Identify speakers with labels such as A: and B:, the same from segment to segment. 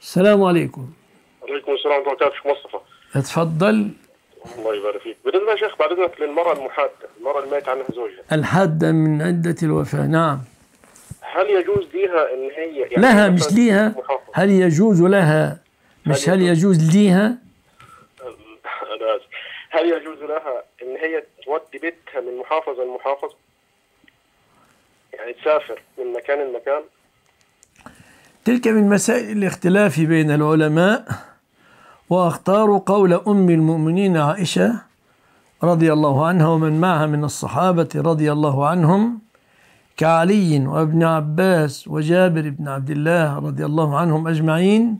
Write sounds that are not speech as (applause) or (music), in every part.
A: السلام عليكم وعليكم السلام ورحمه الله وبركاته مصطفى اتفضل الله يبارك فيك بالنسبه يا شيخ بعد اذنك للمراه المحاده المراه اللي مات عنها زوجها الحاده من عده الوفاه نعم هل يجوز ليها ان هي يعني لها مش ليها هل يجوز لها مش هل يجوز ليها (laughs) هل يجوز لها ان هي تودي بيتها من محافظه لمحافظه يعني تسافر من مكان لمكان تلك من مسائل الاختلاف بين العلماء وأختار قول أم المؤمنين عائشة رضي الله عنها ومن معها من الصحابة رضي الله عنهم كعلي وابن عباس وجابر بن عبد الله رضي الله عنهم أجمعين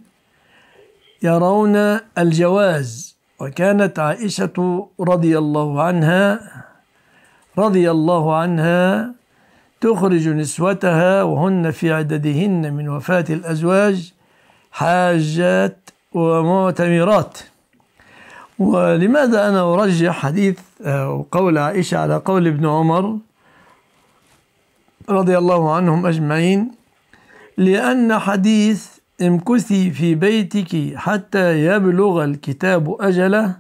A: يرون الجواز وكانت عائشة رضي الله عنها رضي الله عنها تخرج نسوتها وهن في عددهن من وفاة الأزواج حاجات ومعتمرات ولماذا أنا أرجح حديث آه، قول عائشة على قول ابن عمر رضي الله عنهم أجمعين لأن حديث امكثي في بيتك حتى يبلغ الكتاب أجله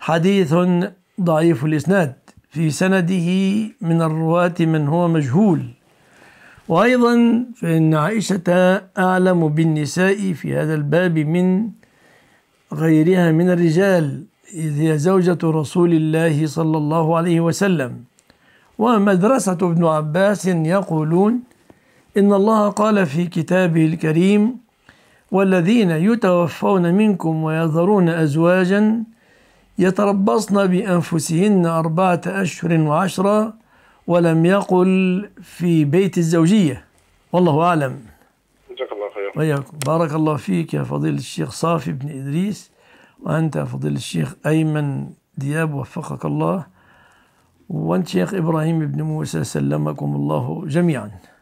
A: حديث ضعيف الإسناد في سنده من الرواة من هو مجهول وأيضا فإن عائشة أعلم بالنساء في هذا الباب من غيرها من الرجال إذ هي زوجة رسول الله صلى الله عليه وسلم ومدرسة ابن عباس يقولون إن الله قال في كتابه الكريم والذين يتوفون منكم ويذرون أزواجا يتربصن بأنفسهن أربعة أشهر وعشرة ولم يقل في بيت الزوجية والله أعلم جزاك الله خير وياكم بارك الله فيك يا فضيلة الشيخ صافي بن إدريس وأنت فضيلة الشيخ أيمن دياب وفقك الله وأنت شيخ إبراهيم بن موسى سلمكم الله جميعاً